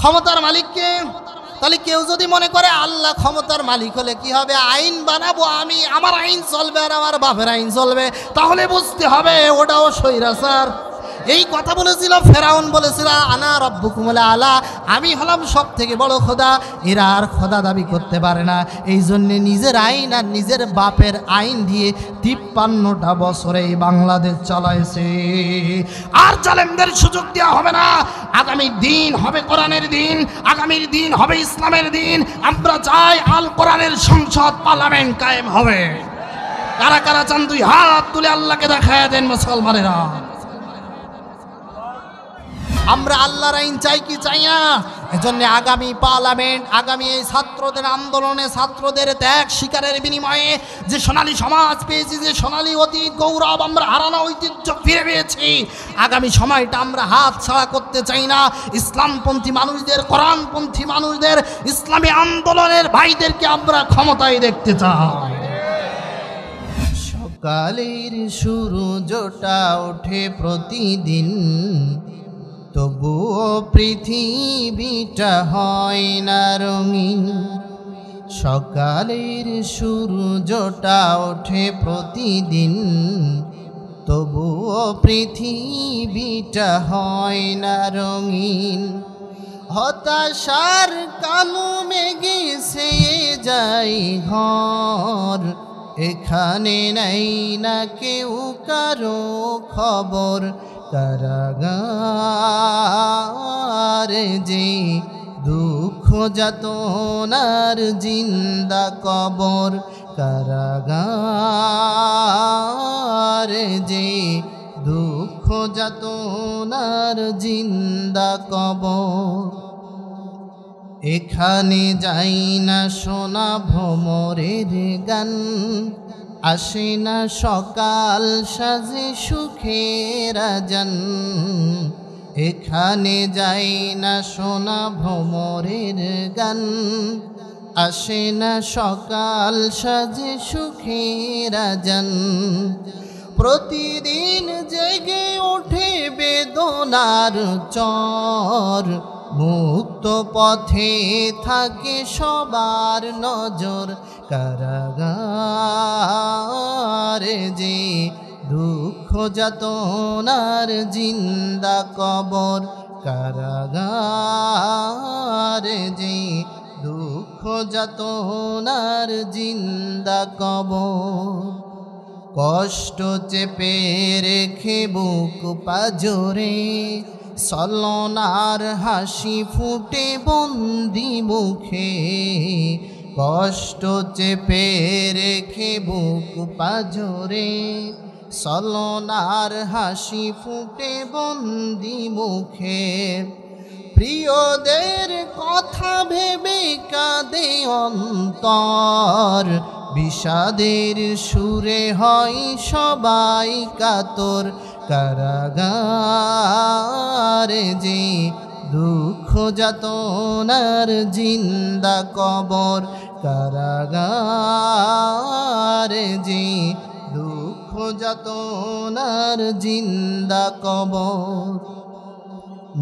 ক্ষমতার মালিককে তাহলে কেউ যদি মনে করে আল্লাহ ক্ষমতার মালিক হলে কি হবে আইন বানাবো আমি আমার আইন চলবে আর আমার বাপের আইন চলবে তাহলে বুঝতে হবে ওটাও স্যার এই কথা বলেছিল ফেরাউন বলেছিল আনা রব্বুকুমলা আলা আমি হলাম সব থেকে বড় খোদা এরা আর খোদা দাবি করতে পারে না এই জন্যে নিজের আইন আর নিজের বাপের আইন দিয়ে তিপ্পান্নটা বছরে এই বাংলাদেশ চালাইছে আর চ্যালেঞ্জের সুযোগ দেওয়া হবে না আগামী দিন হবে কোরআনের দিন আগামীর দিন হবে ইসলামের দিন আমরা চাই আল কোরআনের সংসদ পার্লামেন্ট কায়েম হবে কারা কারা চান দুই হাত তুলে আল্লাহকে দেখায় দেন মুসলমানেরা আমরা আল্লাহর আইন চাই কি চাই না এজন্য আগামী পার্লামেন্ট আগামী এই ছাত্রদের আন্দোলনে ছাত্রদের ত্যাগ শিকারের বিনিময়ে যে সোনালী সমাজ পেয়েছি যে সোনালী অতীত গৌরব আমরা হারানো ঐতিহ্য ফিরে পেয়েছি আগামী সময়টা আমরা হাত ছাড়া করতে চাই না ইসলামপন্থী মানুষদের কোরআনপন্থী মানুষদের ইসলামী আন্দোলনের ভাইদেরকে আমরা ক্ষমতায় দেখতে চাই সকালের শুরু জোটা ওঠে প্রতিদিন তবুও পৃথিবীটা হয় না রঙিন সকালের সূর্যটা ওঠে প্রতিদিন তবুও পৃথিবীটা হয় না রঙিন হতাশার কালো মেঘে সে যাই ঘর এখানে নাই না কেউ কারো খবর কারাগারে যে দুঃখ যাতনার জিন্দা কবর কারাগারে যে দুঃখ যাতনার জিন্দা কবর এখানে যাই না সোনা ভ্রমরের গান আসে না সকাল সাজে সুখের রাজন এখানে যাই না সোনা ভ্রমরের গান আসে না সকাল সাজে সুখের রাজন প্রতিদিন জেগে ওঠে বেদনার চর মুক্ত পথে থাকে সবার নজর কারাগারে যে দুঃখ যাতনার জিন্দা কবর কারাগারে যে দুঃখ যাতনার জিন্দা কবর কষ্ট চেপে রেখে বুক পাজরে সলনার হাসি ফুটে বন্দি মুখে কষ্ট চেপে রেখে বুক পাঝরে সলনার হাসি ফুটে বন্দি মুখে প্রিয়দের কথা ভেবে কাঁদে অন্তর বিষাদের সুরে হয় সবাই কাতর কারাগার যে দুঃখ যাতনার জিন্দা কবর কারাগারে জি দুঃখ যাতনার জিন্দা কবর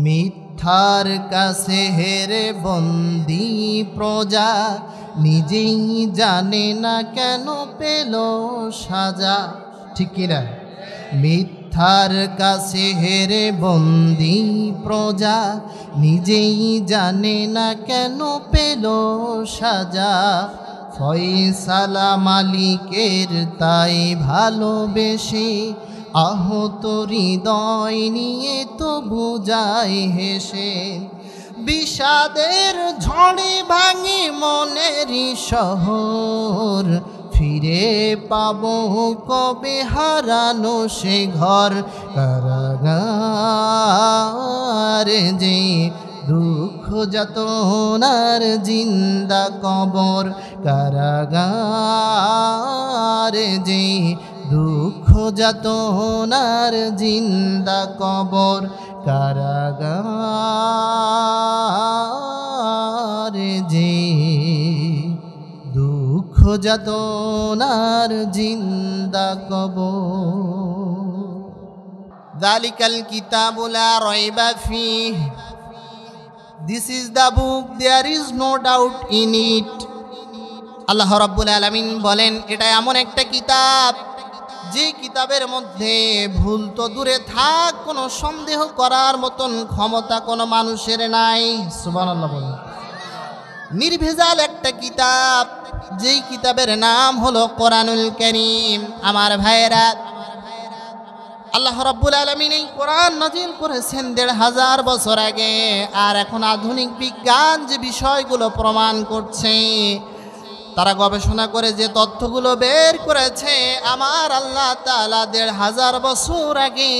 মিথ্যার কাছে হেরে বন্দি প্রজা নিজেই জানে না কেন পেল সাজা ঠিক কিনা মিথ তার কাছে হেরে বন্দি প্রজা নিজেই জানে না কেন পেল সাজা ফয়সালা মালিকের তাই ভালোবেসে আহত হৃদয় নিয়ে তো বুঝায় হেসে বিষাদের ঝড়ে ভাঙে মনের শহর ফিরে পাব কবে হারানো সে ঘর কারাগার যে দুঃখ যাতনার জিন্দা কবর কারাগার যে দুঃখ যাতনার জিন্দা কবর কারাগার যে খোঁজা দোনার জিন্দা কব দালিকাল কিতাবুলা রয়বা ফি this is the book there is no doubt in it আল্লাহ রব্বুল আলমিন বলেন এটা এমন একটা কিতাব যে কিতাবের মধ্যে ভুল তো দূরে থাক কোনো সন্দেহ করার মতন ক্ষমতা কোনো মানুষের নাই সুবান আল্লাহ নির্ভেজাল একটা কিতাব যেই কিতাবের নাম হলো কোরআনুল করিম আমার ভাইয়েরা আল্লাহ রব্বুল আলমিন এই কোরআন নাজিল করেছেন দেড় হাজার বছর আগে আর এখন আধুনিক বিজ্ঞান যে বিষয়গুলো প্রমাণ করছে তারা গবেষণা করে যে তথ্যগুলো বের করেছে আমার আল্লাহ তালা দেড় হাজার বছর আগে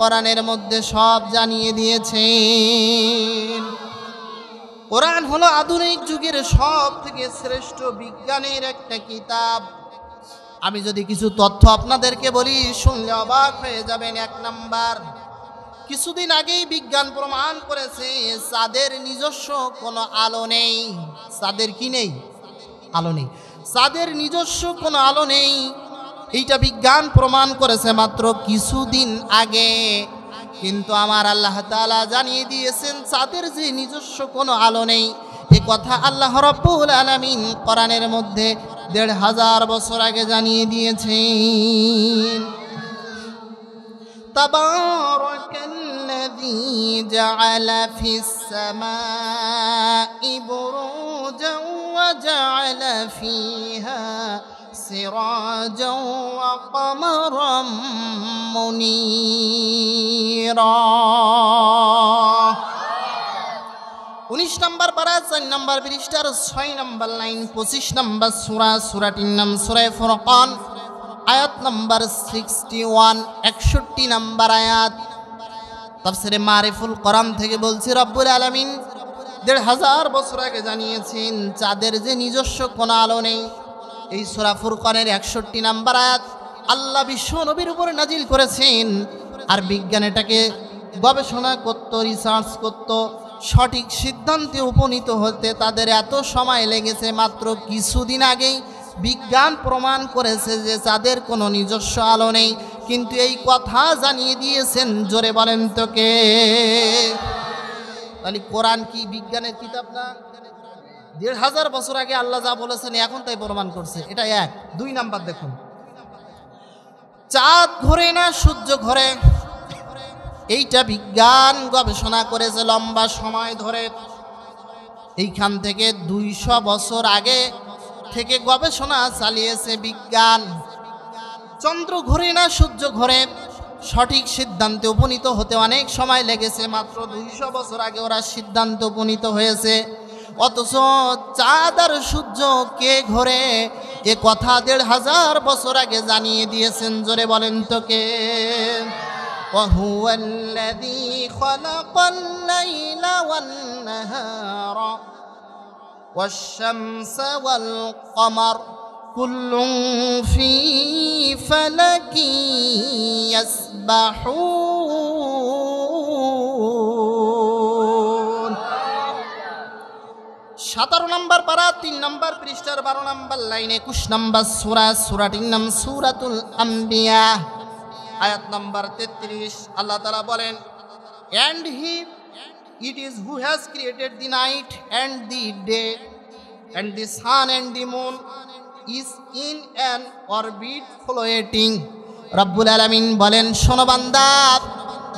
কোরআনের মধ্যে সব জানিয়ে দিয়েছেন কোরআন হলো আধুনিক যুগের সব থেকে শ্রেষ্ঠ বিজ্ঞানের একটা কিতাব আমি যদি কিছু তথ্য আপনাদেরকে বলি শুনলে অবাক হয়ে যাবেন এক নাম্বার কিছুদিন আগেই বিজ্ঞান প্রমাণ করেছে চাঁদের নিজস্ব কোনো আলো নেই চাঁদের কি নেই আলো নেই চাঁদের নিজস্ব কোনো আলো নেই এইটা বিজ্ঞান প্রমাণ করেছে মাত্র কিছুদিন আগে কিন্তু আমার আল্লাহ তালা জানিয়ে দিয়েছেন চাঁদের যে নিজস্ব কোনো আলো নেই এ কথা আল্লাহ রব্বুল আলমিন কোরআনের মধ্যে দেড় হাজার বছর আগে জানিয়ে দিয়েছেন تبارك الذي جعل في السماء بروجا وجعل فيها سراجا وقمرا منيرا উনিশ নম্বর পারা চার নম্বর বিরিশটার ছয় নম্বর লাইন পঁচিশ নম্বর সুরা সুরা তিন নাম সুরায় ফরকন আয়াত নম্বর সিক্সটি ওয়ান একষট্টি নম্বর আয়াত তাফসিরে মারিফুল কোরআন থেকে বলছি রব্বুল আলমিন দেড় হাজার বছর আগে জানিয়েছেন চাঁদের যে নিজস্ব কোনো আলো নেই এই সুরাফুর কনের একষট্টি নাম্বার আয়াত আল্লাহ বিশ্ব নবীর উপরে নাজিল করেছেন আর বিজ্ঞান এটাকে গবেষণা করত রিসার্চ করত সঠিক সিদ্ধান্তে উপনীত হতে তাদের এত সময় লেগেছে মাত্র কিছুদিন আগেই বিজ্ঞান প্রমাণ করেছে যে তাদের কোনো নিজস্ব আলো নেই কিন্তু এই কথা জানিয়ে দিয়েছেন জোরে বলেন তোকে তাহলে কোরআন কি বিজ্ঞানের কিতাব না দেড় হাজার বছর আগে আল্লাহ যা বলেছেন এখন তাই প্রমাণ করছে এটা এক দুই নাম্বার দেখুন চাঁদ ঘরে না সূর্য ঘরে এইটা বিজ্ঞান গবেষণা করেছে লম্বা সময় ধরে এইখান থেকে দুইশো বছর আগে থেকে গবেষণা চালিয়েছে বিজ্ঞান চন্দ্র ঘরে না সূর্য ঘরে সঠিক সিদ্ধান্তে উপনীত হতে অনেক সময় লেগেছে মাত্র দুইশো বছর আগে ওরা সিদ্ধান্ত উপনীত হয়েছে অথচ চাঁদ আর সূর্য কে ঘরে এ কথা দেড় হাজার বছর আগে জানিয়ে দিয়েছেন জোরে বলেন তোকে কুল্লু ফি ফলকি সতেরো নম্বর পারা তিন নম্বর পৃষ্ঠার বারো নম্বর লাইন একুশ নম্বর সুরা সুরাটির নাম সুরাতুল আম্বিয়া আয়াত নম্বর তেত্রিশ আল্লাহ তালা বলেন and he it is who has created the night and the day and the sun and the moon is in an orbit floating রব্বুল আলমিন বলেন সোনবান্দা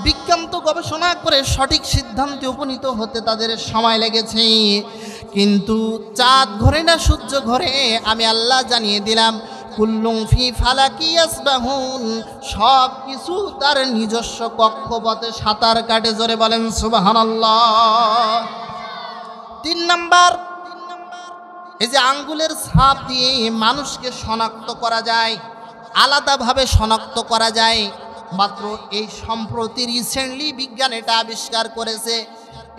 বিজ্ঞান তো গবেষণা করে সঠিক সিদ্ধান্তে উপনীত হতে তাদের সময় লেগেছে কিন্তু চাঁদ ঘরে না সূর্য ঘরে আমি আল্লাহ জানিয়ে দিলাম কুল্লুং ফি ফালাকি আসবাহুন সব কিছু তার নিজস্ব কক্ষপথে সাঁতার কাটে জোরে বলেন সুবাহানাল্লাহ তিন নম্বর এই যে আঙ্গুলের ছাপ দিয়ে মানুষকে শনাক্ত করা যায় আলাদাভাবে শনাক্ত করা যায় মাত্র এই সম্প্রতি রিসেন্টলি বিজ্ঞান এটা আবিষ্কার করেছে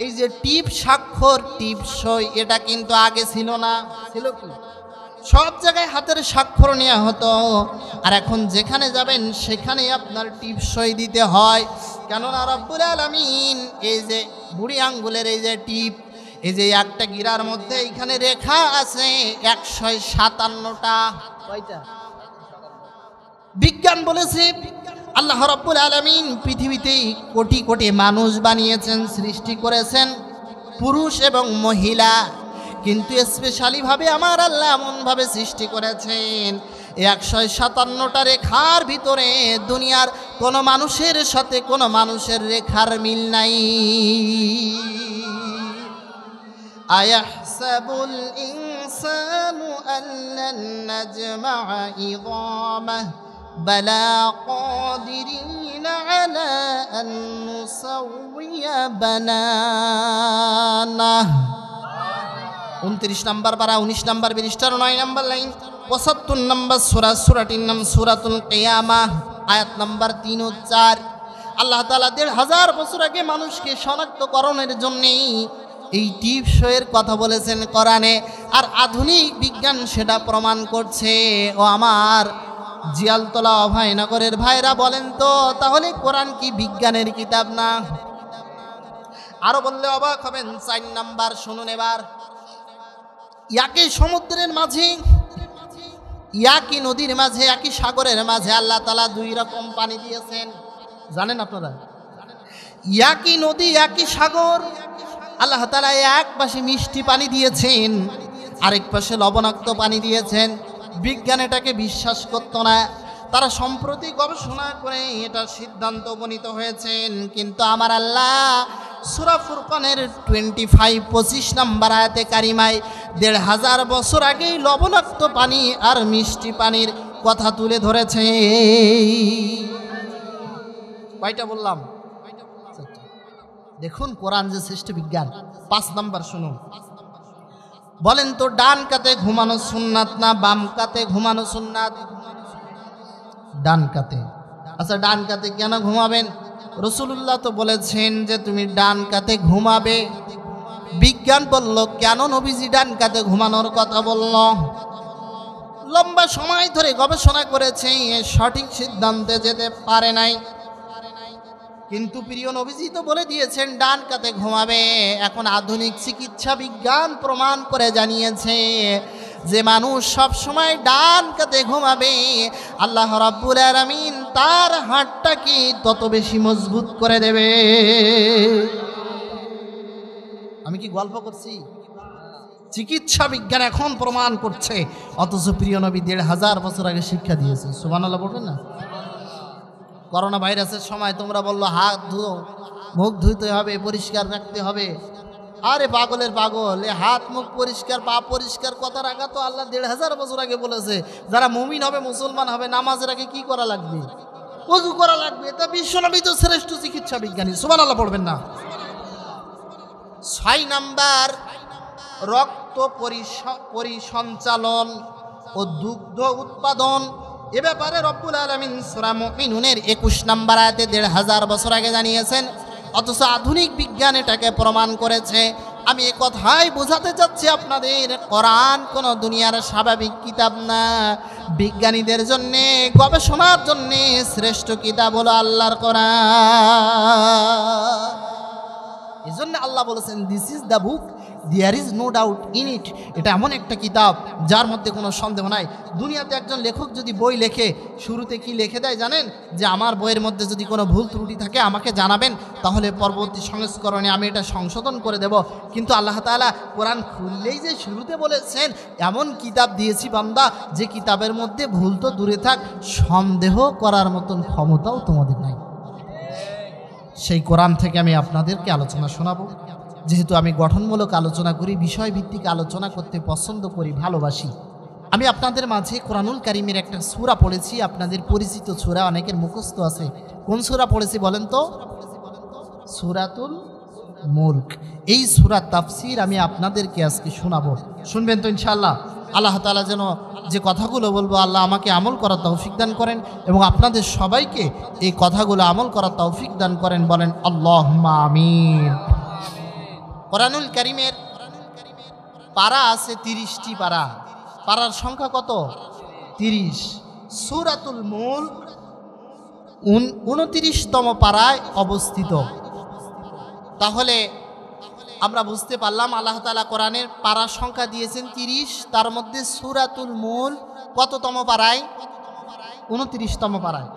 এই যে টিপ স্বাক্ষর টিপ সই এটা কিন্তু আগে ছিল না ছিল কি সব জায়গায় হাতের স্বাক্ষর নেওয়া হতো আর এখন যেখানে যাবেন সেখানে আপনার টিপ সই দিতে হয় কেননা রব্বুল আলমিন এই যে বুড়ি আঙ্গুলের এই যে টিপ এই যে একটা গিরার মধ্যে এইখানে রেখা আছে একশো সাতান্নটা বিজ্ঞান বলেছে বিজ্ঞান আল্লাহ রব্বুল আলমিন পৃথিবীতেই কোটি কোটি মানুষ বানিয়েছেন সৃষ্টি করেছেন পুরুষ এবং মহিলা কিন্তু স্পেশালিভাবে আমার আল্লাহ এমনভাবে সৃষ্টি করেছেন একশো সাতান্নটা রেখার ভিতরে দুনিয়ার কোনো মানুষের সাথে কোনো মানুষের রেখার মিল নাই আয়াহসাবুল ইনসানু আল্লান بلى قادرين على أن نسوي بنانه উনত্রিশ নাম্বার পারা উনিশ নাম্বার বিনিস্টার নয় নাম্বার লাইন পঁচাত্তর নম্বর সুরা সুরাটির নাম সুরাতুল কেয়ামা আয়াত নম্বর তিন ও চার আল্লাহ তালা দেড় হাজার বছর আগে মানুষকে শনাক্তকরণের জন্যেই এই টিপ শোয়ের কথা বলেছেন কোরআনে আর আধুনিক বিজ্ঞান সেটা প্রমাণ করছে ও আমার জিয়ালতলা অভয়নগরের ভাইরা বলেন তো তাহলে কোরআন কি বিজ্ঞানের কিতাব না আরো বললে অবাক হবেন চার নাম্বার শুনুন এবার একই সমুদ্রের মাঝে একই নদীর মাঝে একই সাগরের মাঝে আল্লাহ তালা দুই রকম পানি দিয়েছেন জানেন আপনারা একই নদী একই সাগর আল্লাহ তালা এক পাশে মিষ্টি পানি দিয়েছেন আরেক পাশে লবণাক্ত পানি দিয়েছেন বিজ্ঞান এটাকে বিশ্বাস করত না তারা সম্প্রতি গবেষণা করে এটা সিদ্ধান্ত উপনীত হয়েছেন কিন্তু আমার আল্লাহ সুরা ফুরকানের টোয়েন্টি ফাইভ পঁচিশ নাম্বার আয়াতে কারিমায় দেড় হাজার বছর আগেই লবণাক্ত পানি আর মিষ্টি পানির কথা তুলে ধরেছে কয়টা বললাম দেখুন কোরআন যে শ্রেষ্ঠ বিজ্ঞান পাঁচ নাম্বার শুনুন বলেন তো ডান কাতে ঘুমানো সুন্নাত না বাম কাতে ঘুমানো সুন্নাত ডান কাতে আচ্ছা ডান কাতে কেন ঘুমাবেন রসুল্লাহ তো বলেছেন যে তুমি ডান কাতে ঘুমাবে বিজ্ঞান বলল কেন নবীজি ডান কাতে ঘুমানোর কথা বলল লম্বা সময় ধরে গবেষণা করেছে সঠিক সিদ্ধান্তে যেতে পারে নাই কিন্তু প্রিয় নবীজি তো বলে দিয়েছেন ডান কাতে ঘুমাবে এখন আধুনিক চিকিৎসা বিজ্ঞান প্রমাণ করে জানিয়েছে যে মানুষ সব সময় ডান কাতে ঘুমাবে আল্লাহ রাব্বুল আলামিন তার হাড়টাকে তত বেশি মজবুত করে দেবে আমি কি গল্প করছি চিকিৎসা বিজ্ঞান এখন প্রমাণ করছে অথচ প্রিয় নবী দেড় হাজার বছর আগে শিক্ষা দিয়েছে সুবহানাল্লাহ বলবেন না করোনা ভাইরাসের সময় তোমরা বললো হাত ধুও মুখ ধুতে হবে পরিষ্কার রাখতে হবে আরে পাগলের পাগল এ হাত মুখ পরিষ্কার পা পরিষ্কার কথা রাখা তো আল্লাহ দেড় হাজার বছর আগে বলেছে যারা মুমিন হবে মুসলমান হবে নামাজের আগে কি করা লাগবে উজু করা লাগবে এটা বিশ্বনবী তো শ্রেষ্ঠ চিকিৎসা বিজ্ঞানী সুমান আল্লাহ পড়বেন না ছয় নাম্বার রক্ত পরিসঞ্চালন ও দুগ্ধ উৎপাদন এ ব্যাপারে রব্বুল আলমিন সুরামিনের একুশ নাম্বার আয়তে দেড় হাজার বছর আগে জানিয়েছেন অথচ আধুনিক বিজ্ঞান এটাকে প্রমাণ করেছে আমি এ কথাই বোঝাতে চাচ্ছি আপনাদের কোরআন কোনো দুনিয়ার স্বাভাবিক কিতাব না বিজ্ঞানীদের জন্যে গবেষণার জন্যে শ্রেষ্ঠ কিতাব হলো আল্লাহর কোরআন এই জন্য আল্লাহ বলেছেন this is the book there is no doubt in it এটা এমন একটা কিতাব যার মধ্যে কোনো সন্দেহ নাই দুনিয়াতে একজন লেখক যদি বই লেখে শুরুতে কি লেখে দেয় জানেন যে আমার বইয়ের মধ্যে যদি কোনো ভুল ত্রুটি থাকে আমাকে জানাবেন তাহলে পরবর্তী সংস্করণে আমি এটা সংশোধন করে দেব কিন্তু আল্লাহ তালা কোরআন খুললেই যে শুরুতে বলেছেন এমন কিতাব দিয়েছি বান্দা যে কিতাবের মধ্যে ভুল তো দূরে থাক সন্দেহ করার মতন ক্ষমতাও তোমাদের নাই সেই কোরআন থেকে আমি আপনাদেরকে আলোচনা শোনাবো যেহেতু আমি গঠনমূলক আলোচনা করি বিষয়ভিত্তিক আলোচনা করতে পছন্দ করি ভালোবাসি আমি আপনাদের মাঝে কোরআনুল কারিমের একটা সুরা পড়েছি আপনাদের পরিচিত সুরা অনেকের মুখস্থ আছে কোন সুরা পড়েছি বলেন তো সুরাতুল মুল্ক এই সুরা তাফসির আমি আপনাদেরকে আজকে শোনাবো শুনবেন তো ইনশাল্লাহ আল্লাহ তালা যেন যে কথাগুলো বলবো আল্লাহ আমাকে আমল করার তৌফিক দান করেন এবং আপনাদের সবাইকে এই কথাগুলো আমল করার তৌফিক দান করেন বলেন আল্লাহ মামিন কোরআনুল করিমের পাড়া আছে তিরিশটি পাড়া পাড়ার সংখ্যা কত তিরিশ সুরাতুল মূল উনতিরিশতম পাড়ায় অবস্থিত তাহলে আমরা বুঝতে পারলাম আল্লাহ তালা কোরআনের পাড়ার সংখ্যা দিয়েছেন তিরিশ তার মধ্যে সুরাতুল মূল কততম পাড়ায় উনত্রিশতম পাড়ায়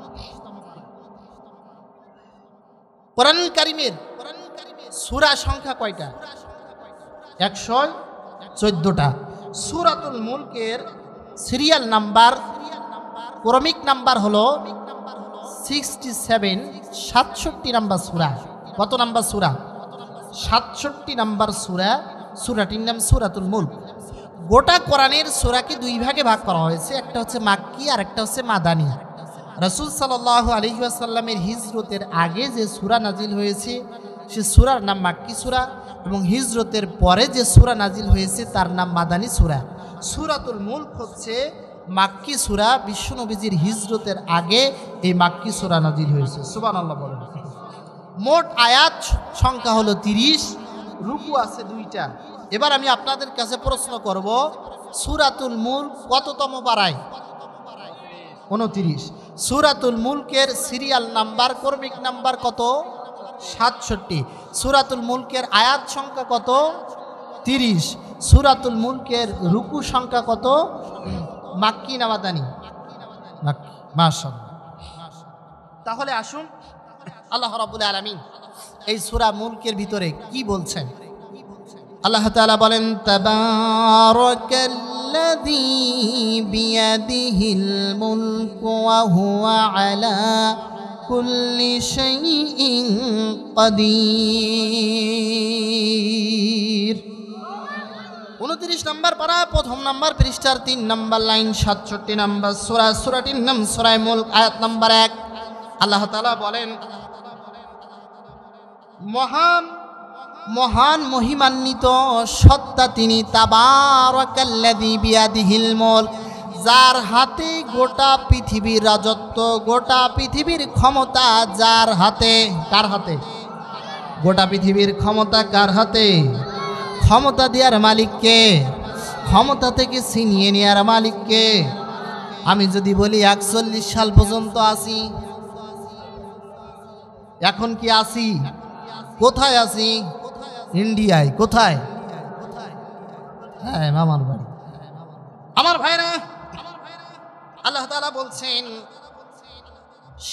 কোরআনুল কারিমের সুরা সংখ্যা কয়টা একশো চোদ্দোটা সুরাতুল মুলকের সিরিয়াল নাম্বার ক্রমিক নাম্বার হলো সিক্সটি সেভেন সাতষট্টি নাম্বার সুরা কত নাম্বার সুরা সাতষট্টি নাম্বার সুরা সুরাটির নাম সুরাতুল মুল্ক গোটা কোরআনের সুরাকে দুই ভাগে ভাগ করা হয়েছে একটা হচ্ছে মাক্কি আর একটা হচ্ছে মাদানি রসুল সাল আলহিউসাল্লামের হিজরতের আগে যে সুরা নাজিল হয়েছে সে সুরার নাম মাক্কি সুরা এবং হিজরতের পরে যে সুরা নাজিল হয়েছে তার নাম মাদানী সুরা সুরাতুল মুল্ক হচ্ছে মাক্কি সুরা বিশ্বনবীজির হিজরতের আগে এই মাক্কি সুরা নাজিল হয়েছে সুবান আল্লাহ বলেন মোট আয়াত সংখ্যা হলো তিরিশ রুকু আছে দুইটা এবার আমি আপনাদের কাছে প্রশ্ন করব সুরাতুল মূল কততম বাড়ায় উনতিরিশ সুরাতুল মুলকের সিরিয়াল নাম্বার কর্মিক নাম্বার কত সাতষট্টি সুরাতুল মুলকের আয়াত সংখ্যা কত তিরিশ সুরাতুল মুলকের রুকু সংখ্যা কত মাক্কি নামাদানি তাহলে আসুন আল্লাহ রবুল আলমিন এই সুরা মুলকের ভিতরে কি বলছেন আল্লাহ তালা বলেন তাবারকাল্লাযী বিয়াদিহিল মুলকু ওয়া হুয়া আলা كل شيء قدير উনত্রিশ নম্বর পারা প্রথম নম্বর পৃষ্ঠার তিন নম্বর লাইন সাতষট্টি নম্বর সুরা সুরাটির নাম সুরায় মুল আয়াত নম্বর এক আল্লাহ তালা বলেন মহান মহান মহিমান্বিত সত্তা তিনি তাবার বিয়াদিহিল মোল যার হাতে গোটা পৃথিবীর রাজত্ব গোটা পৃথিবীর ক্ষমতা যার হাতে কার হাতে গোটা পৃথিবীর ক্ষমতা কার হাতে ক্ষমতা দেওয়ার মালিককে ক্ষমতা থেকে ছিনিয়ে নেওয়ার মালিককে আমি যদি বলি একচল্লিশ সাল পর্যন্ত আসি এখন কি আসি কোথায় আসি ইন্ডিয়ায় কোথায় হ্যাঁ মামার বাড়ি আমার ভাইরা আল্লাহ তালা বলছেন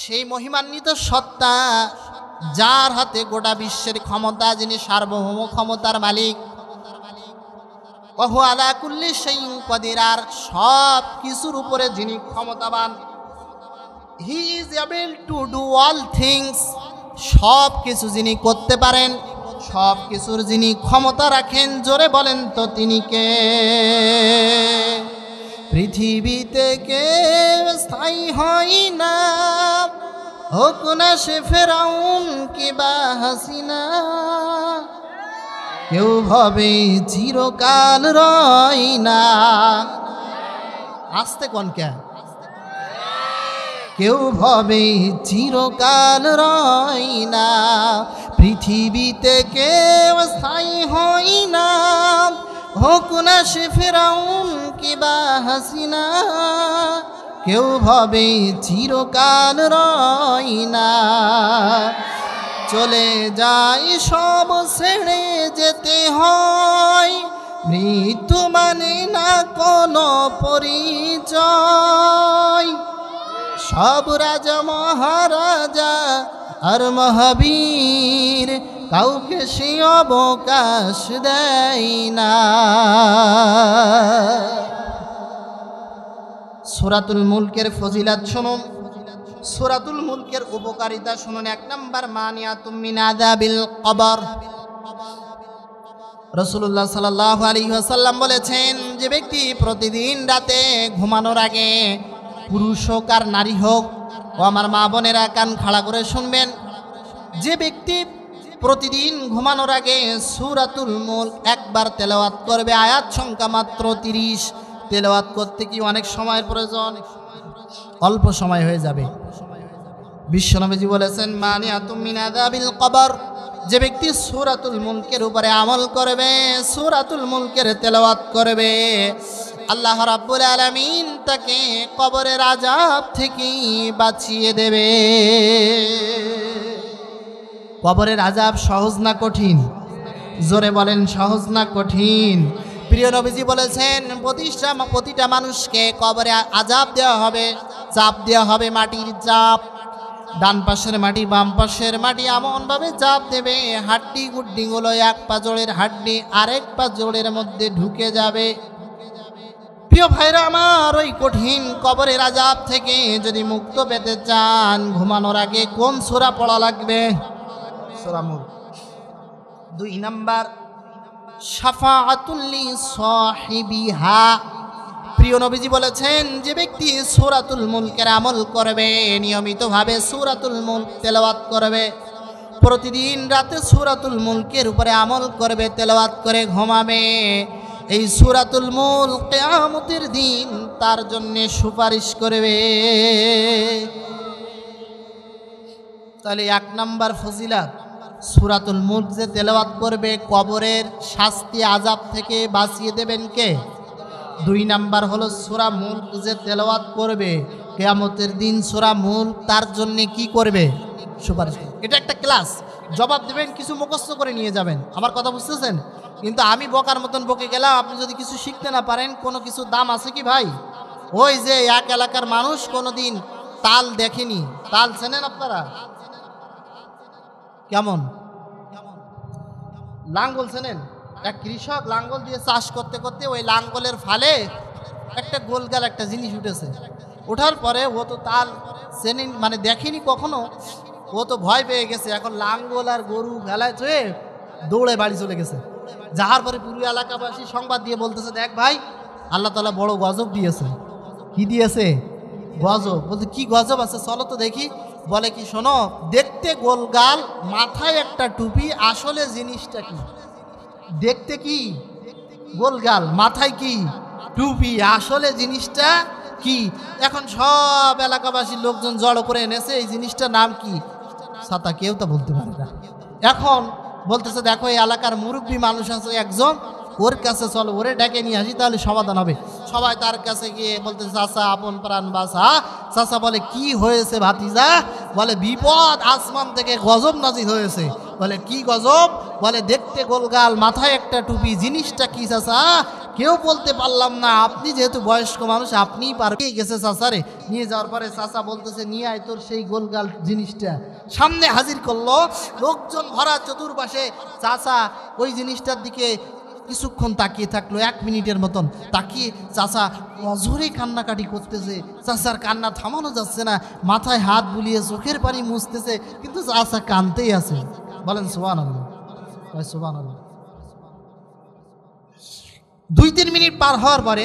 সেই মহিমান্বিত সত্তা যার হাতে গোটা বিশ্বের ক্ষমতা যিনি সার্বভৌম ক্ষমতার মালিক আলা কুল্লি সেই কদির আর সব কিছুর উপরে যিনি ক্ষমতাবান he is able to do all things সব কিছু যিনি করতে পারেন সব কিছুর যিনি ক্ষমতা রাখেন জোরে বলেন তো তিনি কে পৃথিবীতে কে স্থায়ী হয় না হোক না সে ফেরাউন কিবা হাসিনা কেউ হবে চিরকাল রয় না আসতে কন কে কেউ ভাবে চিরকাল রয় না পৃথিবীতে কেউ স্থায়ী হয় না হকুনা সে ফেরাউন কিবা হাসিনা কেউ ভাবে চিরকাল রয় না চলে যাই সব ছেড়ে যেতে হয় মৃত্যু মানে না কোনো পরিচয় সব রাজা মহারাজা আর মহাবীর কাউকে সে অবকাশ দেয় না সোরাতুল মুলকের ফজিলাত শুনুন সোরাতুল মুলকের উপকারিতা শুনুন এক নম্বর মানিয়া তুমি নাদাবিল কবর রসুল্লাহ সাল্লাহ আলী বলেছেন যে ব্যক্তি প্রতিদিন রাতে ঘুমানোর আগে পুরুষ হোক আর নারী হোক ও আমার মা বোনেরা কান খাড়া করে শুনবেন যে ব্যক্তি প্রতিদিন ঘুমানোর আগে সুরাতুল মোল একবার তেলাওয়াত করবে আয়াত সংখ্যা মাত্র তিরিশ তেলাওয়াত করতে কি অনেক সময়ের প্রয়োজন অল্প সময় হয়ে যাবে বিশ্বনবীজি বলেছেন মানে তুমি কবর যে ব্যক্তি সুরাতুল মুলকের উপরে আমল করবে সুরাতুল মুলকের তেলাওয়াত করবে আল্লাহ রাব্বুল আলামিন তাকে কবরের আজাব থেকে বাঁচিয়ে দেবে কবরের আজাব সহজ না কঠিন জোরে বলেন সহজ না কঠিন প্রিয় নবীজি বলেছেন প্রতিষ্ঠা প্রতিটা মানুষকে কবরে আজাব দেওয়া হবে চাপ দেওয়া হবে মাটির চাপ ডান পাশের মাটি বাম পাশের মাটি এমনভাবে চাপ দেবে হাড্ডি গুড্ডিগুলো এক পা জোড়ের হাড্ডি আরেক জোড়ের মধ্যে ঢুকে যাবে প্রিয় ভাইরা আমার ওই কঠিন কবরের আজাব থেকে যদি মুক্ত পেতে চান ঘুমানোর আগে কোন সুরা পড়া লাগবে সরামুল দুই নাম্বার সাফাআতুল্লি সাহিবিহা প্রিয় নবীজি বলেছেন যে ব্যক্তি সুরাতুল মুলকের আমল করবে নিয়মিতভাবে সুরাতুল মুলক তেলাওয়াত করবে প্রতিদিন রাতে সুরাতুল মুলকের উপরে আমল করবে করে ঘুমাবে এই সুরাতুল মুলকে কেয়ামতের দিন তার জন্যে সুপারিশ করবে তাহলে এক নাম্বার ফজিলা সুরাতুল মুখ যে তেলাওয়াত করবে কবরের শাস্তি আজাব থেকে বাঁচিয়ে দেবেন কে দুই নাম্বার হলো সুরা মুল্ক যে তেলাওয়াত করবে কেয়ামতের দিন সুরা মুল্ক তার জন্যে কি করবে সুপারিশ এটা একটা ক্লাস জবাব দেবেন কিছু মুখস্থ করে নিয়ে যাবেন আমার কথা বুঝতেছেন কিন্তু আমি বকার মতন বকে গেলাম আপনি যদি কিছু শিখতে না পারেন কোনো কিছু দাম আছে কি ভাই ওই যে এক এলাকার মানুষ কোনো দিন তাল দেখেনি তাল চেনেন আপনারা কেমন লাঙ্গল চেনেন এক কৃষক লাঙ্গল দিয়ে চাষ করতে করতে ওই লাঙ্গলের ফালে একটা গোলগাল একটা জিনিস উঠেছে ওঠার পরে ও তো তার শ্রেণী মানে দেখেনি কখনো ও তো ভয় পেয়ে গেছে এখন লাঙ্গল আর গরু গেলায় ছুঁয়ে দৌড়ে বাড়ি চলে গেছে যাহার পরে পুরী এলাকাবাসী সংবাদ দিয়ে বলতেছে দেখ ভাই আল্লাহ তালা বড় গজব দিয়েছে কি দিয়েছে গজব বলতে কি গজব আছে চলো তো দেখি বলে কি শোনো দেখতে গোলগাল মাথায় একটা টুপি আসলে জিনিসটা কি দেখতে কি গোলগাল মাথায় কি টুপি আসলে জিনিসটা কি এখন সব এলাকাবাসীর লোকজন জড়ো করে এনেছে এই জিনিসটার নাম কি ছাতা কেউ তা বলতে পারে না এখন বলতেছে দেখো এই এলাকার মুরব্বী মানুষ আছে একজন ওর কাছে চলো ওরে ডেকে নিয়ে আসি তাহলে সমাধান হবে সবাই তার কাছে গিয়ে বলতে চাচা আপন প্রাণ বাসা চাষা বলে কি হয়েছে ভাতিজা বলে বিপদ আসমান থেকে গজব নাজির হয়েছে বলে কি গজব বলে দেখতে গোলগাল মাথায় একটা টুপি জিনিসটা কি চাষা কেউ বলতে পারলাম না আপনি যেহেতু বয়স্ক মানুষ আপনিই পারবে গেছে চাচারে নিয়ে যাওয়ার পরে চাচা বলতেছে নিয়ে আয় তোর সেই গোলগাল জিনিসটা সামনে হাজির করলো লোকজন ভরা চতুর্পাশে চাচা ওই জিনিসটার দিকে কিছুক্ষণ তাকিয়ে থাকলো এক মিনিটের মতন তাকিয়ে চাচা অঝরে কান্নাকাটি করতেছে চাচার কান্না থামানো যাচ্ছে না মাথায় হাত বুলিয়ে চোখের পানি মুছতেছে কিন্তু চাচা কানতেই আছে বলেন সোহান সোহান দুই তিন মিনিট পার হওয়ার পরে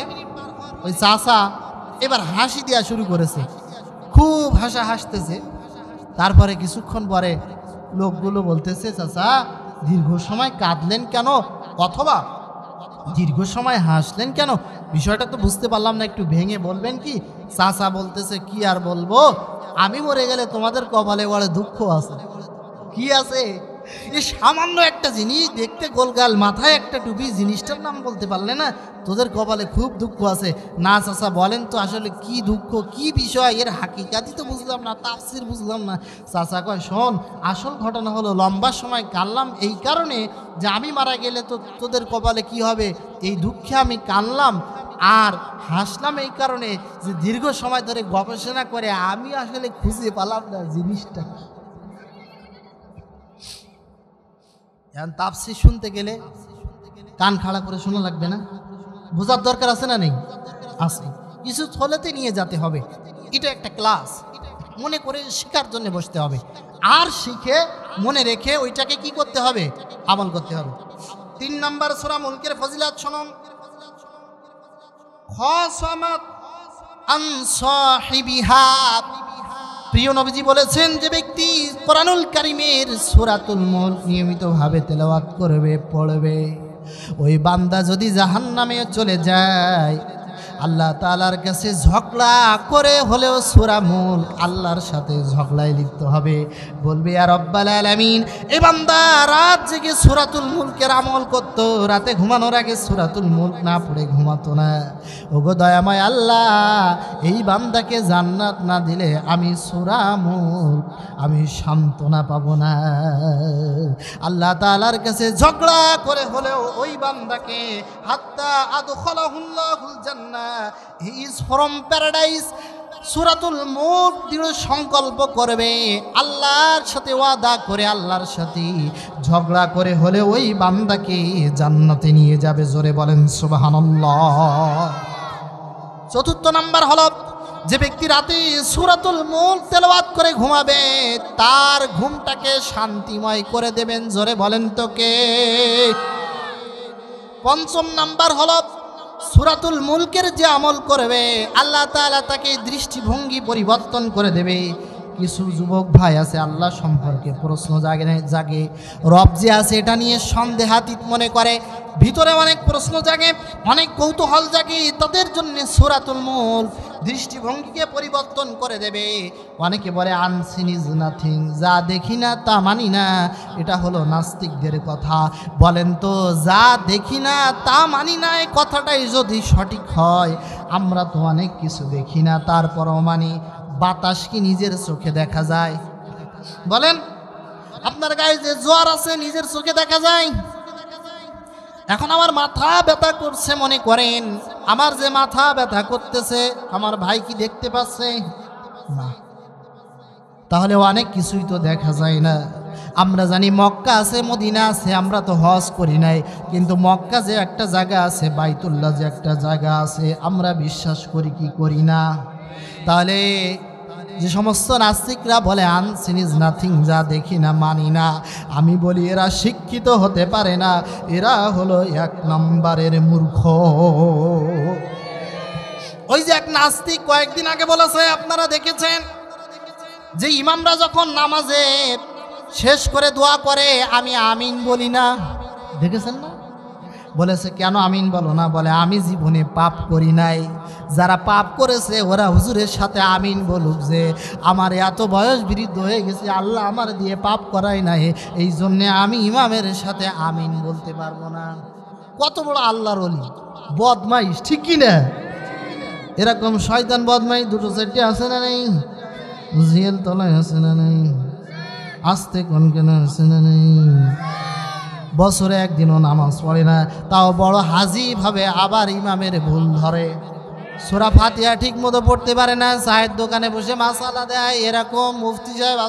ওই চাচা এবার হাসি দেওয়া শুরু করেছে খুব হাসা হাসতেছে তারপরে কিছুক্ষণ পরে লোকগুলো বলতেছে চাচা দীর্ঘ সময় কাঁদলেন কেন অথবা দীর্ঘ সময় হাসলেন কেন বিষয়টা তো বুঝতে পারলাম না একটু ভেঙে বলবেন কি চাচা বলতেছে কি আর বলবো আমি মরে গেলে তোমাদের কপালে বড় দুঃখ আছে কি আছে এই সামান্য একটা জিনিস দেখতে গোলগাল মাথায় একটা টুপি জিনিসটার নাম বলতে পারলে না তোদের কপালে খুব দুঃখ আছে না চাষা বলেন তো আসলে কি দুঃখ কি বিষয় এর হাকিকাতই তো বুঝলাম না তাফসির বুঝলাম না চাষা কয় শোন আসল ঘটনা হলো লম্বা সময় কাঁদলাম এই কারণে যে আমি মারা গেলে তো তোদের কপালে কি হবে এই দুঃখে আমি কাঁদলাম আর হাসলাম এই কারণে যে দীর্ঘ সময় ধরে গবেষণা করে আমি আসলে খুঁজে পালাম না জিনিসটা এখন তাপসি শুনতে গেলে কান খাড়া করে শোনা লাগবে না বোঝার দরকার আছে না নেই আছে কিছু থলেতে নিয়ে যেতে হবে এটা একটা ক্লাস মনে করে শেখার জন্য বসতে হবে আর শিখে মনে রেখে ওইটাকে কি করতে হবে আমল করতে হবে তিন নম্বর সোরা মুলকের ফজিলাত শোনম প্রিয় নবীজি বলেছেন যে ব্যক্তি কোরআনুল কারিমের সুরাতুল মোল নিয়মিতভাবে তেলাওয়াত করবে পড়বে ওই বান্দা যদি জাহান্নামে চলে যায় আল্লাহ তালার কাছে ঝগড়া করে হলেও সুরামুল আল্লাহর সাথে ঝগড়ায় লিপ্ত হবে বলবে আর রব্বাল আলামিন এ বান্দা রাত জেগে সুরাতুল মুলকের আমল করত রাতে ঘুমানোর আগে সুরাতুল মুলক না পড়ে ঘুমাতো না ওগো দয়াময় আল্লাহ এই বান্দাকে জান্নাত না দিলে আমি সুরামুল আমি সান্ত্বনা পাবো না আল্লাহ তালার কাছে ঝগড়া করে হলেও ওই বান্দাকে হাত্তা আদু হুল্লাহুল জান্নাত হি ইজ ফ্রম প্যারাডাইস সুরাতুল মুখ দৃঢ় সংকল্প করবে আল্লাহর সাথে ওয়াদা করে আল্লাহর সাথে ঝগড়া করে হলে ওই বান্দাকে জান্নাতে নিয়ে যাবে জোরে বলেন সুবাহানল্লাহ চতুর্থ নাম্বার হল যে ব্যক্তি রাতে সুরাতুল মুল তেলবাদ করে ঘুমাবে তার ঘুমটাকে শান্তিময় করে দেবেন জোরে বলেন তোকে পঞ্চম নাম্বার হল সুরাতুল মুলকের যে আমল করবে আল্লাহ তালা তাকে দৃষ্টিভঙ্গি পরিবর্তন করে দেবে কিছু যুবক ভাই আছে আল্লাহ সম্পর্কে প্রশ্ন জাগে জাগে রব যে আছে এটা নিয়ে সন্দেহাতীত মনে করে ভিতরে অনেক প্রশ্ন জাগে অনেক কৌতূহল জাগে তাদের জন্য সুরাতুল মূল দৃষ্টিভঙ্গিকে পরিবর্তন করে দেবে অনেকে বলে আনসিন ইজ নাথিং যা দেখি না তা মানি না এটা হলো নাস্তিকদের কথা বলেন তো যা দেখি না তা মানি না এই কথাটাই যদি সঠিক হয় আমরা তো অনেক কিছু দেখি না তারপরও মানি বাতাস কি নিজের চোখে দেখা যায় বলেন আপনার গায়ে যে জোয়ার আছে নিজের চোখে দেখা যায় এখন আমার মাথা ব্যথা করছে মনে করেন আমার যে মাথা ব্যথা করতেছে আমার ভাই কি দেখতে পাচ্ছে তাহলে অনেক কিছুই তো দেখা যায় না আমরা জানি মক্কা আছে মদিনা আছে আমরা তো হজ করি নাই কিন্তু মক্কা যে একটা জায়গা আছে বাইতুল্লাহ যে একটা জায়গা আছে আমরা বিশ্বাস করি কি করি না তাহলে যে সমস্ত নাস্তিকরা বলে আনসিন ইজ নাথিং যা দেখি না মানি না আমি বলি এরা শিক্ষিত হতে পারে না এরা হলো এক নম্বরের মূর্খ ওই যে এক নাস্তিক কয়েকদিন আগে বলেছে আপনারা দেখেছেন যে ইমামরা যখন নামাজে শেষ করে দোয়া করে আমি আমিন বলি না দেখেছেন না বলেছে কেন আমিন বলো না বলে আমি জীবনে পাপ করি নাই যারা পাপ করেছে ওরা হুজুরের সাথে আমিন বলুক যে আমার এত বয়স বৃদ্ধ হয়ে গেছে আল্লাহ আমার দিয়ে পাপ করাই নাই এই জন্যে আমি ইমামের সাথে আমিন বলতে পারবো না কত বড় আল্লাহর অলি বদমাইশ ঠিক কি না এরকম শয়তান বদমাই দুটো চারটি আছে না নেই জেল তলায় আছে না নেই আসতে কন কেন আছে না নেই বছরে একদিনও নামাজ পড়ে না তাও বড় হাজিভাবে আবার ইমামের ভুল ধরে সোরা ফাতিয়া ঠিক মতো পড়তে পারে না চায়ের দোকানে বসে মাসালা দেয় এরকম মুফতি সাহেব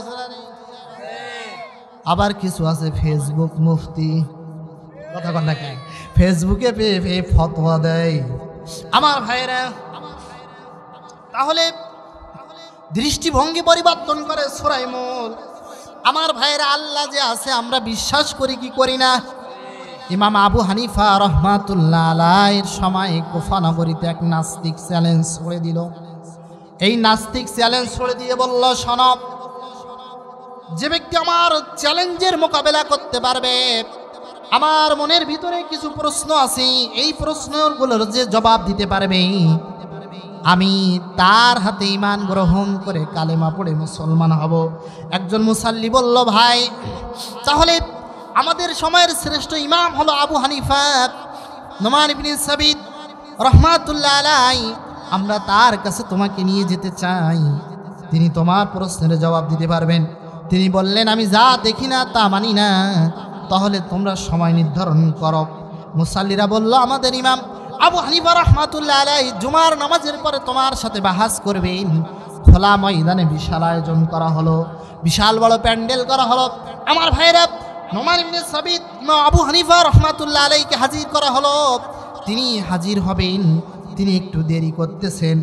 আবার কিছু আছে ফেসবুক মুফতি কথা কথা কেন ফেসবুকে পেয়ে ফতোয়া দেয় আমার ভাইয়েরা তাহলে দৃষ্টিভঙ্গি পরিবর্তন করে সোরাইমুল আমার ভাইয়েরা আল্লাহ যে আছে আমরা বিশ্বাস করি কি করি না ইমাম আবু হানিফা রহমাতুল্লা আলায়ের সময় কুফা এক নাস্তিক চ্যালেঞ্জ ছড়ে দিল এই নাস্তিক চ্যালেঞ্জ ছড়ে দিয়ে বলল সনব যে ব্যক্তি আমার চ্যালেঞ্জের মোকাবেলা করতে পারবে আমার মনের ভিতরে কিছু প্রশ্ন আছে এই প্রশ্নগুলোর যে জবাব দিতে পারবে আমি তার হাতে ইমান গ্রহণ করে কালেমা পড়ে মুসলমান হব একজন মুসাল্লি বলল ভাই তাহলে আমাদের সময়ের শ্রেষ্ঠ ইমাম হলো আবু হানিফা নোমান ইবনি সাবিদ রহমাতুল্লাহ আলাই আমরা তার কাছে তোমাকে নিয়ে যেতে চাই তিনি তোমার প্রশ্নের জবাব দিতে পারবেন তিনি বললেন আমি যা দেখি না তা মানি না তাহলে তোমরা সময় নির্ধারণ করো মুসাল্লিরা বলল আমাদের ইমাম আবু হানিফা রহমাতুল্লাহ আলাই জুমার নামাজের পরে তোমার সাথে বাহাস করবেন খোলা ময়দানে বিশাল আয়োজন করা হলো বিশাল বড় প্যান্ডেল করা হলো আমার ভাইরা নোমান ইবনে আবু হানিফা রহমাতুল্লাহ আলাইকে হাজির করা হলো তিনি হাজির হবেন তিনি একটু দেরি করতেছেন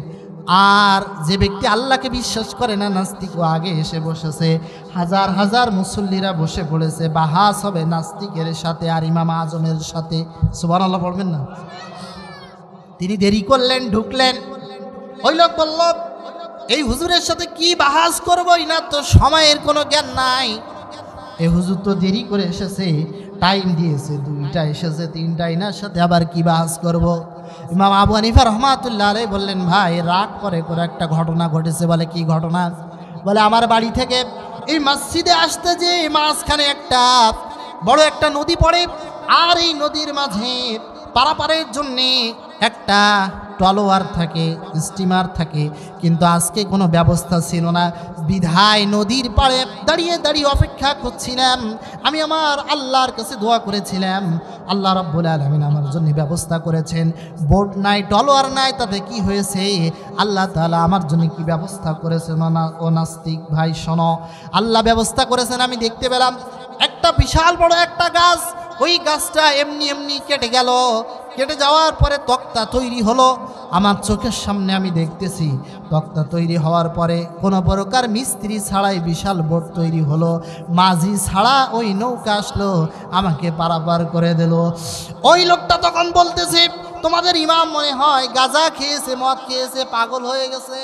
আর যে ব্যক্তি আল্লাহকে বিশ্বাস করে না নাস্তিক ও আগে এসে বসেছে হাজার হাজার মুসল্লিরা বসে পড়েছে বাহাস হবে নাস্তিকের সাথে আর ইমাম আজমের সাথে সুবান আল্লাহ পড়বেন না তিনি দেরি করলেন ঢুকলেন ওই লোক বলল এই হুজুরের সাথে কি বাহাজ করবো না তো সময়ের কোনো জ্ঞান নাই এ হুজুর তো দেরি করে এসেছে টাইম দিয়েছে দুইটা এসেছে তিনটা না সাথে আবার কি বাহাজ করব। ইমাম আবু আনিফা রহমাতুল্লাহ আলাই বললেন ভাই রাগ করে করে একটা ঘটনা ঘটেছে বলে কি ঘটনা বলে আমার বাড়ি থেকে এই মসজিদে আসতে যে মাঝখানে একটা বড় একটা নদী পড়ে আর এই নদীর মাঝে পারাপারের জন্যে একটা টলোয়ার থাকে স্টিমার থাকে কিন্তু আজকে কোনো ব্যবস্থা ছিল না বিধায় নদীর পাড়ে দাঁড়িয়ে দাঁড়িয়ে অপেক্ষা করছিলাম আমি আমার আল্লাহর কাছে দোয়া করেছিলাম আল্লাহ রব্বুল আলমিন আমার জন্য ব্যবস্থা করেছেন বোট নাই টলোয়ার নাই তাতে কি হয়েছে আল্লাহ তালা আমার জন্য কি ব্যবস্থা করেছেন ও নাস্তিক ভাই শোনো আল্লাহ ব্যবস্থা করেছেন আমি দেখতে পেলাম একটা বিশাল বড় একটা গাছ ওই গাছটা এমনি এমনি কেটে গেল কেটে যাওয়ার পরে তক্তা তৈরি হলো আমার চোখের সামনে আমি দেখতেছি তক্তা তৈরি হওয়ার পরে কোনো প্রকার মিস্ত্রি ছাড়াই বিশাল বোট তৈরি হলো মাঝি ছাড়া ওই নৌকা আসলো আমাকে পারাপার করে দিল ওই লোকটা তখন বলতেছে তোমাদের ইমাম মনে হয় গাজা খেয়েছে মদ খেয়েছে পাগল হয়ে গেছে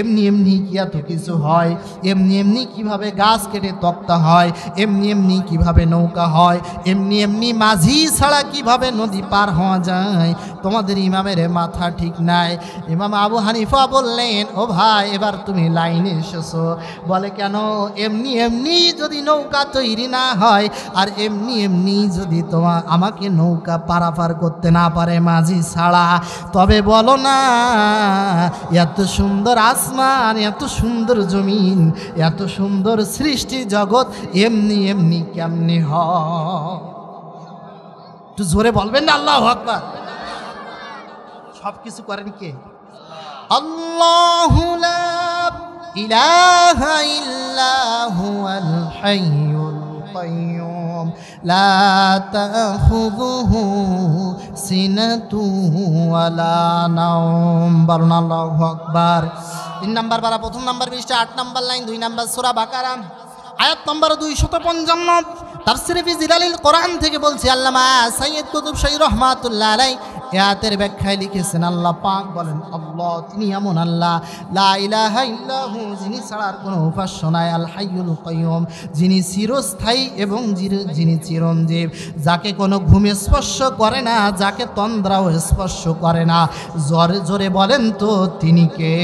এমনি এমনি কি এত কিছু হয় এমনি এমনি কিভাবে গাছ কেটে তক্তা হয় এমনি এমনি কিভাবে নৌকা হয় এমনি এমনি মাঝি ছাড়া কিভাবে নদী পার হওয়া যায় তোমাদের ইমামের মাথা ঠিক নাই ইমাম আবু হানিফা বললেন ও ভাই এবার তুমি লাইনে এসেছো বলে কেন এমনি এমনি যদি নৌকা তৈরি না হয় আর এমনি এমনি যদি তোমা আমাকে নৌকা পারাপার করতে না পারে মাঝি ছাড়া তবে বলো না এত সুন্দর আস আসমান এত সুন্দর জমিন এত সুন্দর সৃষ্টি জগৎ এমনি এমনি কেমনি হ একটু জোরে বলবেন না আল্লাহ আকবার সব কিছু করেন কে আল্লাহ ইলাহা ইল্লাহু اليوم لا تأخذه سنة ولا نوم برنا الله أكبر তিন নাম্বার পারা প্রথম নাম্বার বিশটা আট নাম্বার লাইন দুই নাম্বার সোরা বাকারাম আয়াত নম্বর দুইশত পঞ্চান্ন কোরআন থেকে বলছি আল্লামা কুতুব ব্যাখ্যায় লিখেছেন আল্লাহ বলেন তিনি আল্লাহ লা যিনি ছাড়ার কোনো উপাস্য নাই যিনি চিরস্থায়ী এবং যিনি চিরঞ্জীব যাকে কোনো ঘুমে স্পর্শ করে না যাকে তন্দ্রাও স্পর্শ করে না জোরে জোরে বলেন তো তিনি কে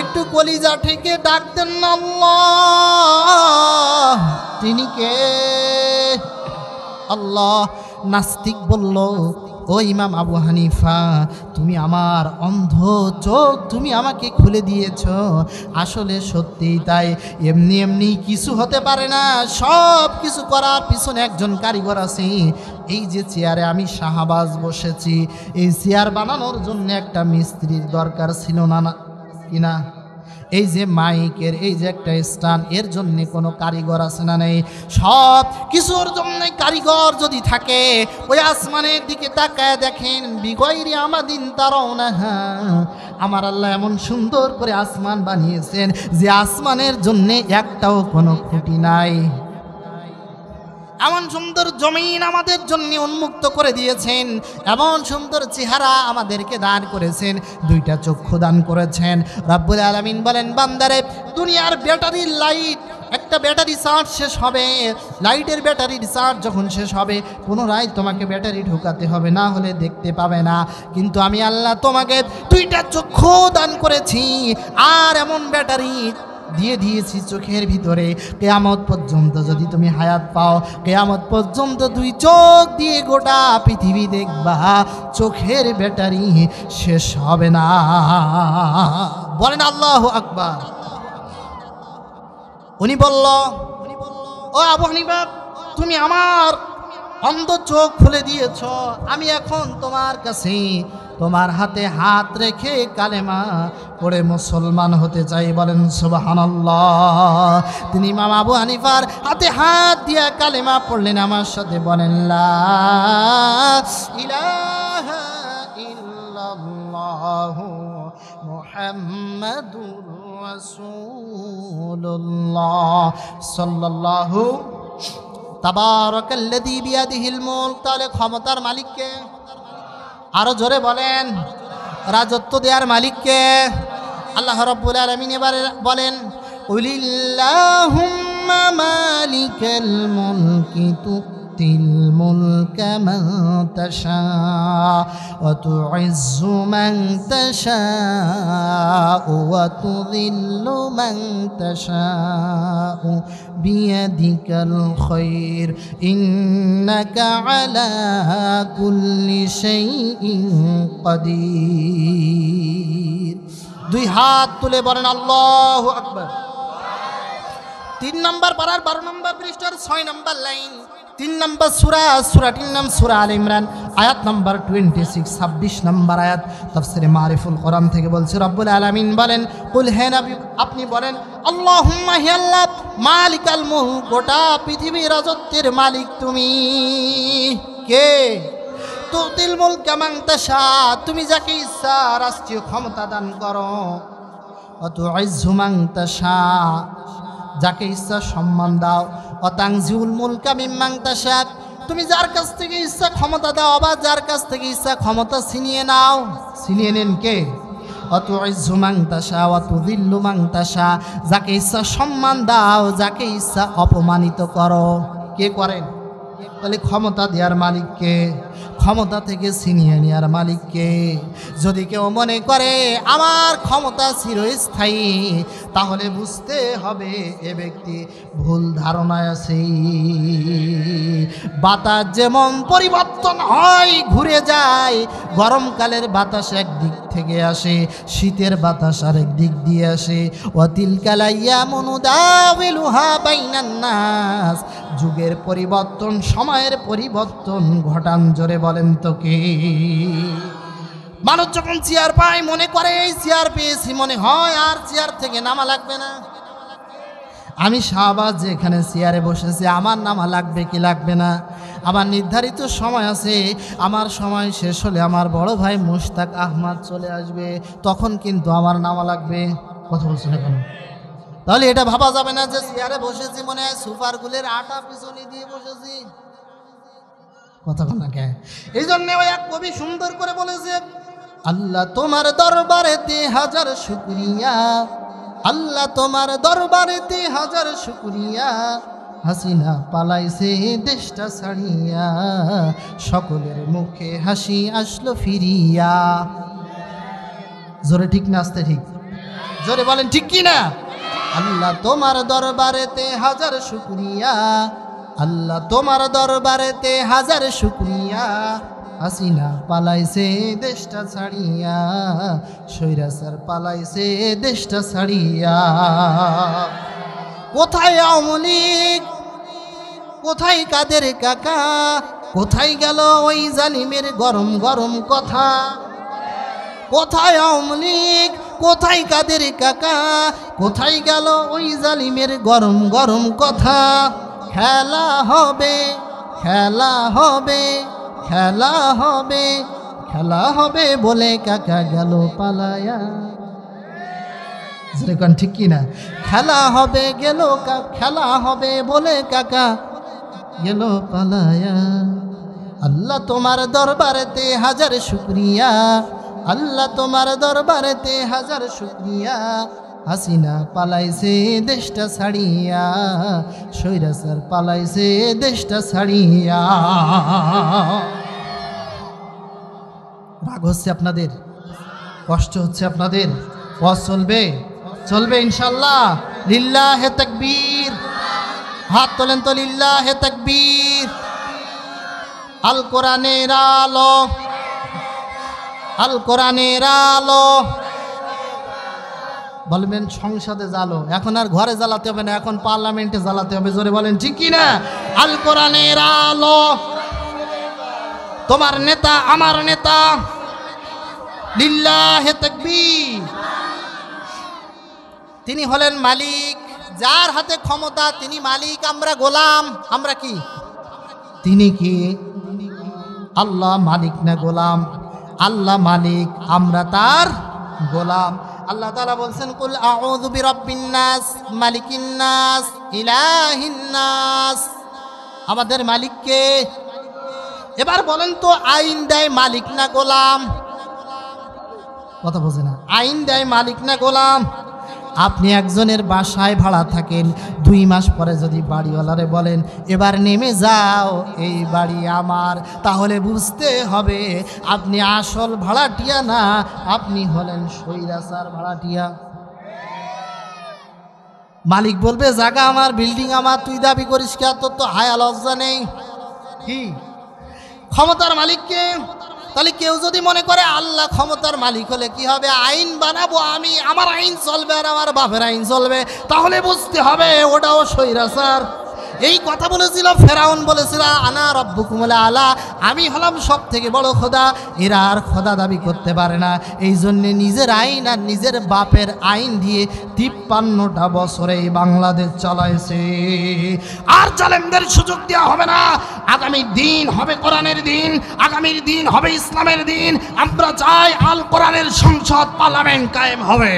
একটু কলিজা থেকে ডাকতেন আল্লাহ তিনি কে আল্লাহ নাস্তিক বলল ও ইমাম আবু হানিফা তুমি আমার অন্ধ চোখ তুমি আমাকে খুলে দিয়েছ আসলে সত্যিই তাই এমনি এমনি কিছু হতে পারে না সব কিছু করার পিছনে একজন কারিগর আছে এই যে চেয়ারে আমি শাহাবাজ বসেছি এই চেয়ার বানানোর জন্য একটা মিস্ত্রির দরকার ছিল না কিনা এই যে মাইকের এই যে একটা স্টান এর জন্য কোনো কারিগর আছে না নেই সব কিছুর জন্য কারিগর যদি থাকে ওই আসমানের দিকে তাকায় দেখেন বিগৈরি আমাদিন তারাও না আমার আল্লাহ এমন সুন্দর করে আসমান বানিয়েছেন যে আসমানের জন্যে একটাও কোনো খুঁটি নাই এমন সুন্দর জমিন আমাদের জন্য উন্মুক্ত করে দিয়েছেন এমন সুন্দর চেহারা আমাদেরকে দান করেছেন দুইটা চক্ষু দান করেছেন রাব্বুল আলমিন বলেন বান্দারে দুনিয়ার ব্যাটারির লাইট একটা ব্যাটারি চার্জ শেষ হবে লাইটের ব্যাটারির চার্জ যখন শেষ হবে পুনরায় তোমাকে ব্যাটারি ঢোকাতে হবে না হলে দেখতে পাবে না কিন্তু আমি আল্লাহ তোমাকে দুইটা চক্ষু দান করেছি আর এমন ব্যাটারি দিয়ে দিয়েছি চোখের ভিতরে কেয়ামত পর্যন্ত যদি তুমি হায়াত পাও কেয়ামত পর্যন্ত দুই চোখ দিয়ে গোটা পৃথিবী দেখবা চোখের ব্যাটারি শেষ হবে না বলেন আল্লাহ আকবার উনি বলল ও আবু হানিবা তুমি আমার অন্ধ চোখ খুলে দিয়েছ আমি এখন তোমার কাছে তোমার হাতে হাত রেখে কালেমা পড়ে মুসলমান হতে চাই বলেন সুবাহান্লাহ তিনি মামাবু হানিফার হাতে হাত দিয়া কালেমা পড়লেন আমার সাথে বলেন মোহাম্মদুর রসুল্লাহ সাল্লাল্লাহু তাবারকাল্লাযী বিয়াদিহিল মুলক তাহলে ক্ষমতার মালিককে আরো জোরে বলেন রাজত্ব দেওয়ার মালিককে আল্লাহ রব্বুল আলমিন এবারে বলেন মালিকেল মন কি তুতিল الملك من تشاء وتعز من تشاء وتذل من تشاء بيدك الخير إنك على كل شيء قدير দুই হাত তুলে বলেন আল্লাহ আকবর তিন নম্বর পাড়ার বারো নম্বর পৃষ্ঠার ছয় নম্বর লাইন তিন নম্বর সুরা সুরাটির নাম সুরা আল ইমরান আয়াত নম্বর টোয়েন্টি সিক্স ছাব্বিশ নম্বর আয়াত তফসিরে মারিফুল করম থেকে বলছে রব্বুল আলমিন বলেন কুল হে নবী আপনি বলেন আল্লাহ আল্লাহ মালিক আল মুহ গোটা পৃথিবী রাজত্বের মালিক তুমি কে তুতিল মুল কামাংতাসা তুমি যাকে ইচ্ছা রাষ্ট্রীয় ক্ষমতা দান করো অত ঐজুমাংতাসা যাকে ইচ্ছা সম্মান দাও অতাংজিউল মুলকা মিম্মাং তাসাক তুমি যার কাছ থেকে ইচ্ছা ক্ষমতা দাও বা যার কাছ থেকে ইচ্ছা ক্ষমতা ছিনিয়ে নাও ছিনিয়ে নেন কে যাকে ইচ্ছা সম্মান দাও যাকে ইচ্ছা অপমানিত করো কে করেন তাহলে ক্ষমতা দেওয়ার মালিককে ক্ষমতা থেকে ছিনিয়ে নেওয়ার মালিককে যদি কেউ মনে করে আমার ক্ষমতা চিরস্থায়ী তাহলে বুঝতে হবে এ ব্যক্তি ভুল ধারণায় আছে বাতাস যেমন পরিবর্তন হয় ঘুরে যায় গরমকালের বাতাস একদিক থেকে আসে শীতের বাতাস আরেক দিক দিয়ে আসে অতিল কালাইয়া মনুদা যুগের পরিবর্তন সমাজ সময়ের পরিবর্তন ঘটান জোরে বলেন তো কে মানুষ যখন চেয়ার পায় মনে করে এই চেয়ার পেয়েছি মনে হয় আর চেয়ার থেকে নামা লাগবে না আমি শাহবাজ যেখানে চেয়ারে বসেছি আমার নামা লাগবে কি লাগবে না আমার নির্ধারিত সময় আছে আমার সময় শেষ হলে আমার বড় ভাই মুশতাক আহমদ চলে আসবে তখন কিন্তু আমার নামা লাগবে কথা বলছি না কেন তাহলে এটা ভাবা যাবে না যে চেয়ারে বসেছি মনে হয় সুপারগুলের আটা পিছনে দিয়ে বসেছি কথা কে এই জন্য ওই এক কবি সুন্দর করে বলেছে আল্লাহ তোমার দরবারে তে হাজার শুক্রিয়া আল্লাহ তোমার দরবারে তে হাজার শুক্রিয়া হাসিনা পালাইছে দেশটা ছাড়িয়া সকলের মুখে হাসি আসলো ফিরিয়া জোরে ঠিক না আসতে ঠিক জোরে বলেন ঠিক কি না আল্লাহ তোমার দরবারেতে হাজার শুক্রিয়া আল্লাহ তোমার দরবারেতে হাজার শুক্রিয়া হাসিনা পালাইছে দেশটা ছাড়িয়া সৈরাসার পালাইছে দেশটা ছাড়িয়া কোথায় আওয়ামী কোথায় কাদের কাকা কোথায় গেল ওই জালিমের গরম গরম কথা কোথায় আওয়ামী কোথায় কাদের কাকা কোথায় গেল ওই জালিমের গরম গরম কথা খেলা হবে খেলা হবে খেলা হবে খেলা হবে বলে কাকা গেল পালায়া যেরকম ঠিক কিনা খেলা হবে গেল খেলা হবে বলে কাকা গেল পালায়া আল্লাহ তোমার দরবারেতে হাজার শুক্রিয়া আল্লাহ তোমার দরবারেতে হাজার শুক্রিয়া হাসিনা পালাইছে দেশটা ছাড়িয়া সৈরাসার পালাইছে দেশটা ছাড়িয়া রাগ হচ্ছে আপনাদের কষ্ট হচ্ছে আপনাদের পথ চলবে চলবে ইনশাল্লাহ লিল্লা হে তকবীর হাত তোলেন তো লিল্লা হে তকবীর আল কোরআনের আলো আল কোরআনের আলো বলবেন সংসদে জ্বালো এখন আর ঘরে জ্বালাতে হবে না এখন পার্লামেন্টে জ্বালাতে হবে জোরে বলেন ঠিক না আল কোরআনের আলো তোমার নেতা আমার নেতা তিনি হলেন মালিক যার হাতে ক্ষমতা তিনি মালিক আমরা গোলাম আমরা কি তিনি কি আল্লাহ মালিক না গোলাম আল্লাহ মালিক আমরা তার গোলাম আল্লাহ তালা বলছেন কুল আউযু মালিকিন্নাস ইলাহিন্নাস আমাদের মালিককে এবার বলেন তো আইন দেয় মালিক না গোলাম কথা বোঝে না আইন দেয় মালিক না গোলাম আপনি একজনের বাসায় ভাড়া থাকেন দুই মাস পরে যদি বাড়িওয়ালারে বলেন এবার নেমে যাও এই বাড়ি আমার তাহলে বুঝতে হবে আপনি আসল ভাড়াটিয়া না আপনি হলেন সৈরাসার ভাড়াটিয়া মালিক বলবে জাগা আমার বিল্ডিং আমার তুই দাবি করিস কে তোর তো হায়া লজ্জা নেই কি ক্ষমতার মালিককে তাহলে কেউ যদি মনে করে আল্লাহ ক্ষমতার মালিক হলে কি হবে আইন বানাবো আমি আমার আইন চলবে আর আমার বাপের আইন চলবে তাহলে বুঝতে হবে ওটাও স্যার এই কথা বলেছিল ফেরাউন বলেছিল আনা কুমলা আলা আমি হলাম সব থেকে বড় খোদা এরা আর খোদা দাবি করতে পারে না এই জন্যে নিজের আইন আর নিজের বাপের আইন দিয়ে তিপ্পান্নটা বছরে বাংলাদেশ চালাইছে আর চ্যালেঞ্জের সুযোগ দেওয়া হবে না আগামী দিন হবে কোরআনের দিন আগামীর দিন হবে ইসলামের দিন আমরা চাই আল কোরআনের সংসদ পার্লামেন্ট কায়েম হবে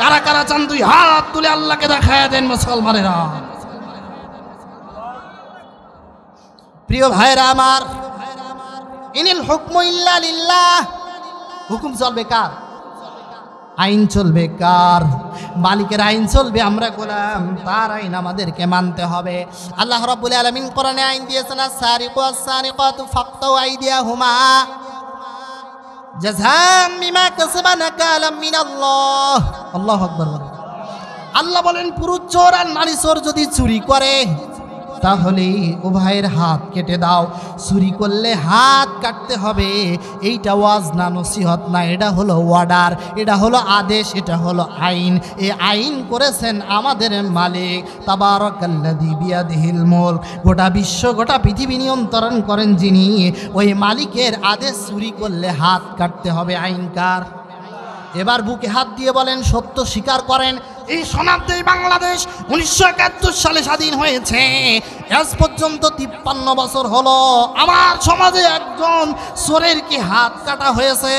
কারা কারা চান দুই হাত তুলে আল্লাহকে দেখায় দেন মুসলমানেরা প্রিয় ভাইরা আমার ইনিল হুকম ইল্লা লিল্লাহ হুকুম চলবে কার আইন চলবে কার মালিকের আইন চলবে আমরা গোলাম তার আইন আমাদেরকে মানতে হবে আল্লাহ রাব্বুল আলামিন কোরআনে আইন দিয়েছেন সারিকু সারিকাতু ফাক্তাউ আইদিয়াহুমা জাযাম বিমা কাসাবা নাকালাম মিনাল্লাহ আল্লাহু আকবার আল্লাহ বলেন পুরুষ চোর আর নারী চোর যদি চুরি করে তাহলে উভয়ের হাত কেটে দাও চুরি করলে হাত কাটতে হবে এইটা ওয়াজ না নসিহত না এটা হলো অর্ডার এটা হলো আদেশ এটা হলো আইন এ আইন করেছেন আমাদের মালিক তাবারকাল্লাদি বিয়াদিহিল মোল গোটা বিশ্ব গোটা পৃথিবী নিয়ন্ত্রণ করেন যিনি ওই মালিকের আদেশ চুরি করলে হাত কাটতে হবে আইনকার এবার বুকে হাত দিয়ে বলেন সত্য স্বীকার করেন এই সনাতে বাংলাদেশ উনিশশো একাত্তর সালে স্বাধীন হয়েছে আজ পর্যন্ত তিপ্পান্ন বছর হলো আমার সমাজে একজন সোরের কি হাত কাটা হয়েছে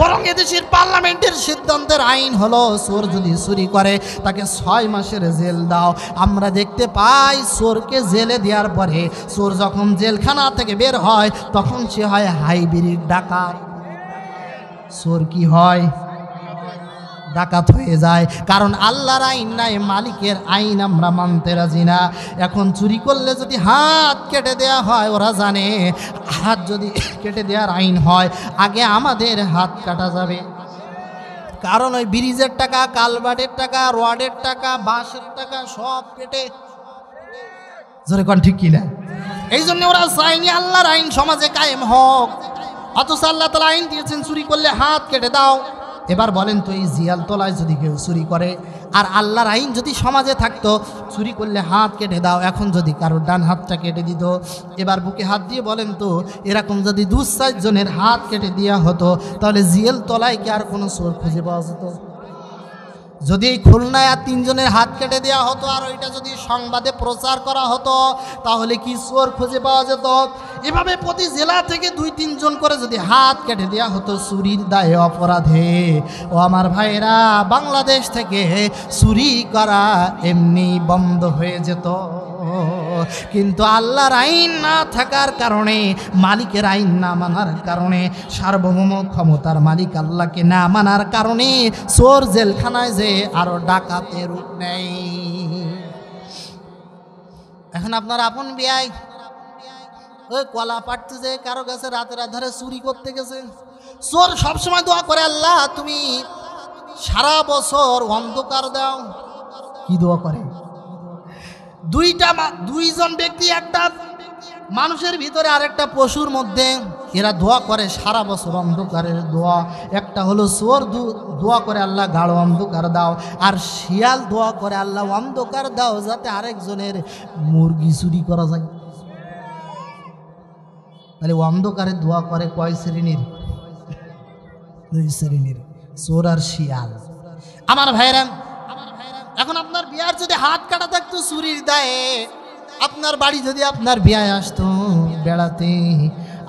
বরং এদেশের পার্লামেন্টের সিদ্ধান্তের আইন হলো সোর যদি চুরি করে তাকে ছয় মাসের জেল দাও আমরা দেখতে পাই সোরকে জেলে দেওয়ার পরে সোর যখন জেলখানা থেকে বের হয় তখন সে হয় হাইব্রিড ডাকাত সোর কি হয় ডাকাত হয়ে যায় কারণ আল্লাহর আইন নাই মালিকের আইন আমরা মানতে রাজি না এখন চুরি করলে যদি হাত কেটে দেয়া হয় ওরা জানে হাত যদি কেটে দেওয়ার আইন হয় আগে আমাদের হাত কাটা যাবে কারণ ওই ব্রিজের টাকা কালবাটের টাকা রডের টাকা বাঁশের টাকা সব কেটে জোরে কন ঠিক কি না এই জন্য ওরা চাইনি আল্লাহর আইন সমাজে কায়েম হোক অথচ আল্লাহ তালা আইন দিয়েছেন চুরি করলে হাত কেটে দাও এবার বলেন তো এই জিয়াল তলায় যদি কেউ চুরি করে আর আল্লাহর আইন যদি সমাজে থাকতো চুরি করলে হাত কেটে দাও এখন যদি কারোর ডান হাতটা কেটে দিত এবার বুকে হাত দিয়ে বলেন তো এরকম যদি দু চারজনের হাত কেটে দেওয়া হতো তাহলে জিয়াল তলায় কি আর কোনো সোর খুঁজে পাওয়া যেত যদি এই খুলনায় আর তিনজনের হাত কেটে দেওয়া হতো আর ওইটা যদি সংবাদে প্রচার করা হতো তাহলে কি সোর খুঁজে পাওয়া যেত এভাবে প্রতি জেলা থেকে দুই তিনজন করে যদি হাত কেটে দেওয়া হতো চুরির দায়ে অপরাধে ও আমার ভাইরা বাংলাদেশ থেকে চুরি করা এমনি বন্ধ হয়ে যেত কিন্তু আল্লাহর আইন না থাকার কারণে মালিকের আইন না মানার কারণে সার্বভৌম ক্ষমতার মালিক আল্লাহকে না মানার কারণে চোর জেলখানায় যে আরো ডাকাতে রূপ নেই এখন আপনার আপন বিয়াই ওই কলা পাটতে যে কারো কাছে রাতের আধারে চুরি করতে গেছে চোর সবসময় দোয়া করে আল্লাহ তুমি সারা বছর অন্ধকার দাও কি দোয়া করে দুইটা দুইজন ব্যক্তি একটা মানুষের ভিতরে আরেকটা পশুর মধ্যে এরা ধোয়া করে সারা বছর অন্ধকারের দোয়া একটা হলো সোর দোয়া করে আল্লাহ গাঢ় অন্ধকার দাও আর শিয়াল দোয়া করে আল্লাহ অন্ধকার দাও যাতে আরেকজনের মুরগি চুরি করা যায় তাহলে অন্ধকারে দোয়া করে কয় শ্রেণীর দুই শ্রেণীর সোর আর শিয়াল আমার ভাইরা এখন আপনার বিয়ার যদি হাত কাটা থাকতো চুরির দায়ে আপনার বাড়ি যদি আপনার বিয়ায় আসতো বেড়াতে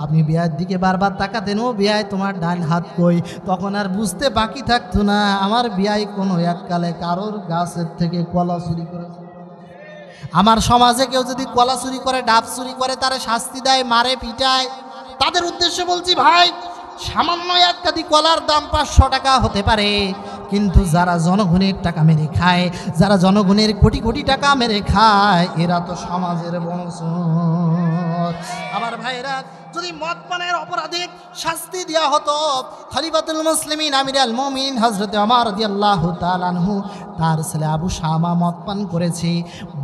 আপনি বিয়ার দিকে বারবার তাকাতেন ও বিয়ায় তোমার ডান হাত কই তখন আর বুঝতে বাকি থাকতো না আমার বিয়ায় কোনো এককালে কারোর গাছের থেকে কলা চুরি করে আমার সমাজে কেউ যদি কলা চুরি করে ডাব চুরি করে তারা শাস্তি দেয় মারে পিটায় তাদের উদ্দেশ্যে বলছি ভাই সামান্য এক কাদি কলার দাম পাঁচশো টাকা হতে পারে কিন্তু যারা জনগণের টাকা মেরে খায় যারা জনগণের কোটি কোটি টাকা মেরে খায় এরা তো সমাজের বংশ আমার ভাইরা যদি মদ পানের অপরাধে শাস্তি দেওয়া হতো খলিফাতুল মুসলিমিন আমির আল মমিন হজরত আমার দিয়াল্লাহ তালানহু তার ছেলে আবু শামা মদ পান করেছে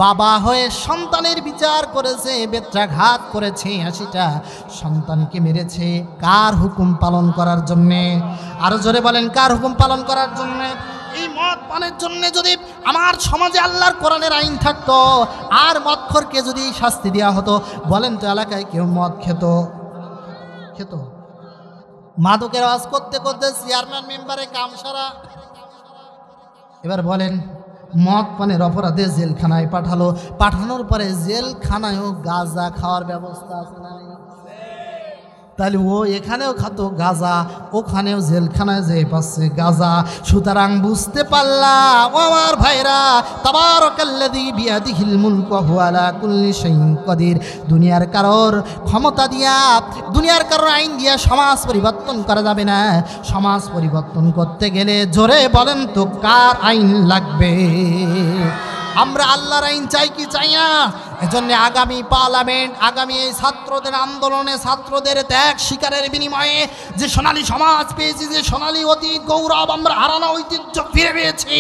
বাবা হয়ে সন্তানের বিচার করেছে বেত্রাঘাত করেছে হাসিটা সন্তানকে মেরেছে কার হুকুম পালন করার জন্যে আরও জোরে বলেন কার হুকুম পালন করার জন্যে এই মদ পানের জন্যে যদি আমার সমাজে আল্লাহর কোরআনের আইন থাকতো আর খরকে যদি শাস্তি দেওয়া হতো বলেন তো এলাকায় কেউ মদ খেত খেত মাদকের আওয়াজ করতে করতে চেয়ারম্যান মেম্বারে কাম সারা এবার বলেন মদ পানের অপরাধে জেলখানায় পাঠালো পাঠানোর পরে জেলখানায়ও গাঁজা খাওয়ার ব্যবস্থা আছে নাই তাহলে ও এখানেও খাত গাজা ওখানেও জেলখানায় যেয়ে পাচ্ছে গাজা সুতরাং বুঝতে পারলাম আমার ভাইরা তাবার কাল্লাদি বিয়াদি হিলমুল কহুয়ালা কুল্লি কদির দুনিয়ার কারোর ক্ষমতা দিয়া দুনিয়ার কারোর আইন দিয়া সমাজ পরিবর্তন করা যাবে না সমাজ পরিবর্তন করতে গেলে জোরে বলেন তো কার আইন লাগবে আমরা আল্লাহর আইন চাই কি চাই না এজন্য আগামী পার্লামেন্ট আগামী এই ছাত্রদের আন্দোলনে ছাত্রদের ত্যাগ শিকারের বিনিময়ে যে সোনালী সমাজ পেয়েছি যে সোনালী অতীত গৌরব আমরা হারানো ঐতিহ্য ফিরে পেয়েছি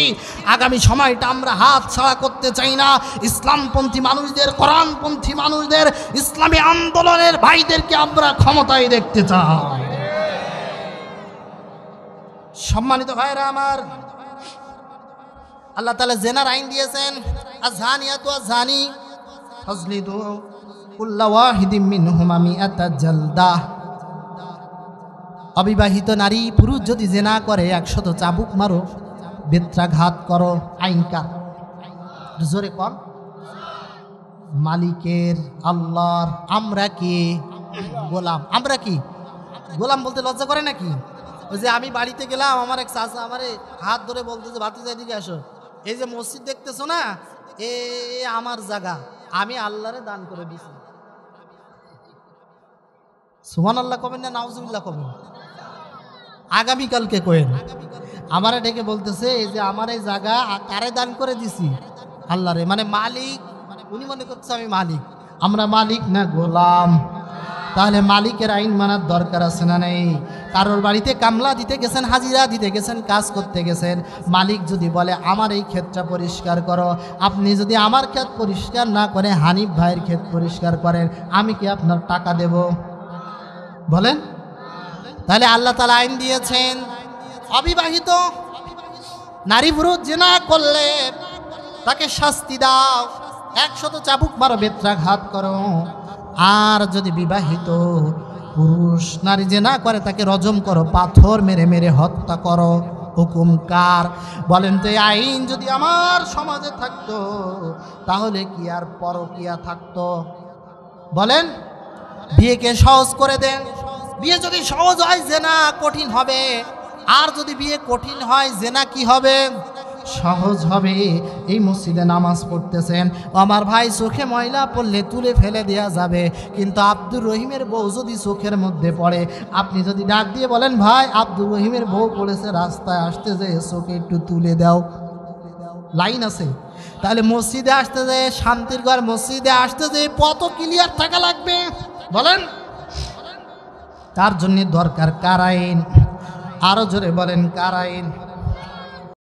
আগামী সময়টা আমরা হাত ছাড়া করতে চাই না ইসলামপন্থী মানুষদের কোরআনপন্থী মানুষদের ইসলামী আন্দোলনের ভাইদেরকে আমরা ক্ষমতায় দেখতে চাই সম্মানিত ভাইরা আমার আল্লাহ তালা জেনার আইন দিয়েছেন আজহানি তো আজহানি ফজলিদু দু অবিবাহিত নারী পুরুষ যদি জেনা করে একশত চাবুক মারো বেত্রাঘাত করো আইনকার জোরে কর মালিকের আল্লাহর আমরা কি গোলাম আমরা কি গোলাম বলতে লজ্জা করে নাকি ওই যে আমি বাড়িতে গেলাম আমার এক চাষা আমারে হাত ধরে বলতে যে ভাতিজা এদিকে আসো এই যে মসজিদ দেখতেছো না এ আমার জায়গা আমি আল্লাহরে দান করে দিছি সুমান আল্লাহ কবেন না নাউজুল্লাহ কবেন আগামীকালকে কয়েন আমারে ডেকে বলতেছে এই যে আমার এই জায়গা কারে দান করে দিছি আল্লাহরে মানে মালিক মানে উনি মনে করছে আমি মালিক আমরা মালিক না গোলাম তাহলে মালিকের আইন মানার দরকার আছে না নেই কারোর বাড়িতে কামলা দিতে গেছেন হাজিরা দিতে গেছেন কাজ করতে গেছেন মালিক যদি বলে আমার এই ক্ষেতটা পরিষ্কার করো আপনি যদি আমার ক্ষেত পরিষ্কার না করে হানিফ ভাইয়ের ক্ষেত পরিষ্কার করেন আমি কি আপনার টাকা দেব বলেন তাহলে আল্লাহ তালা আইন দিয়েছেন অবিবাহিত নারী পুরুষ না করলে তাকে শাস্তি দাও একশত চাবুক মারো বেত্রাঘাত করো আর যদি বিবাহিত পুরুষ নারী যে না করে তাকে রজম করো পাথর মেরে মেরে হত্যা করো হুকুম কার বলেন তো আইন যদি আমার সমাজে থাকতো তাহলে কি আর পরকিয়া থাকতো বলেন বিয়েকে সহজ করে দেন বিয়ে যদি সহজ হয় জেনা কঠিন হবে আর যদি বিয়ে কঠিন হয় জেনা কি হবে সহজ হবে এই মসজিদে নামাজ পড়তেছেন আমার ভাই চোখে ময়লা পড়লে তুলে ফেলে দেয়া যাবে কিন্তু আব্দুর রহিমের বউ যদি চোখের মধ্যে পড়ে আপনি যদি ডাক দিয়ে বলেন ভাই আব্দুর রহিমের বউ পড়েছে রাস্তায় আসতে যে চোখে একটু তুলে দাও লাইন আছে তাহলে মসজিদে আসতে যে শান্তির ঘর মসজিদে আসতে যে কত ক্লিয়ার থাকা লাগবে বলেন তার জন্য দরকার কার আইন আরও জোরে বলেন কার আইন